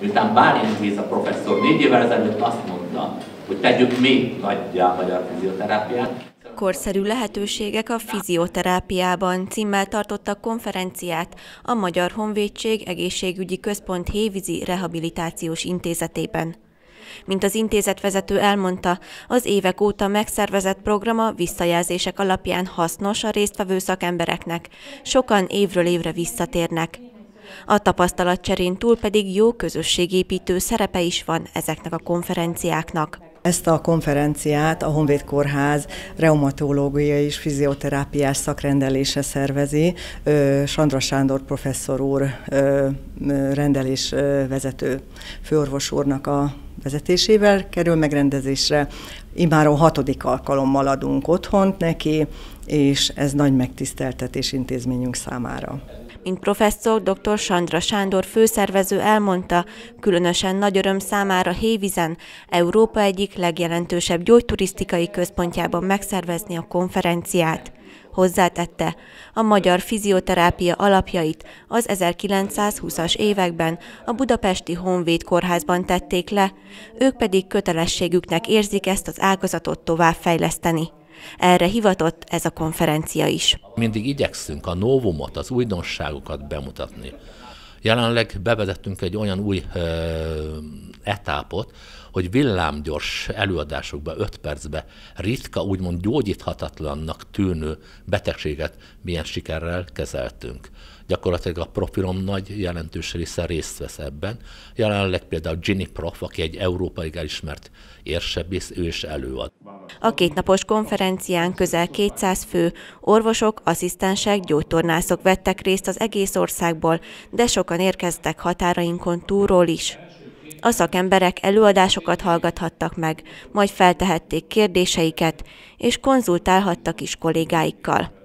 Miután Bálint Géza professzor négy évvel ezelőtt azt mondta, hogy tegyük mi, nagyjá a magyar fizioterápiát, korszerű lehetőségek a fizioterápiában címmel tartotta konferenciát a Magyar Honvédség Egészségügyi Központ Hévízi Rehabilitációs Intézetében. Mint az intézetvezető elmondta, az évek óta megszervezett programa visszajelzések alapján hasznos a résztvevő szakembereknek, sokan évről évre visszatérnek. A tapasztalatcserén túl pedig jó közösségépítő szerepe is van ezeknek a konferenciáknak. Ezt a konferenciát a Honvéd Kórház reumatológiai és fizioterápiás szakrendelése szervezi. Sandra Sándor professzor úr rendelés vezető főorvos úrnak a vezetésével kerül megrendezésre. Imáron hatodik alkalommal adunk otthont neki, és ez nagy megtiszteltetés intézményünk számára. Mint professzor dr. Sandra Sándor főszervező elmondta, különösen nagy öröm számára Hévizen, Európa egyik legjelentősebb gyógyturisztikai központjában megszervezni a konferenciát. Hozzátette, a magyar fizioterápia alapjait az 1920-as években a budapesti Honvéd kórházban tették le, ők pedig kötelességüknek érzik ezt az ágazatot továbbfejleszteni. Erre hivatott ez a konferencia is. Mindig igyekszünk a novumot, az újdonságokat bemutatni. Jelenleg bevezettünk egy olyan új etápot, hogy villámgyors előadásokba, öt percbe ritka, úgymond gyógyíthatatlannak tűnő betegséget milyen sikerrel kezeltünk. Gyakorlatilag a profilom nagy jelentős része részt vesz ebben. Jelenleg például Ginny Prof, aki egy európai elismert érsebész, ő is előad. A kétnapos konferencián közel 200 fő orvosok, asszisztensek, gyógytornászok vettek részt az egész országból, de sokan érkeztek határainkon túlról is. A szakemberek előadásokat hallgathattak meg, majd feltehették kérdéseiket, és konzultálhattak is kollégáikkal.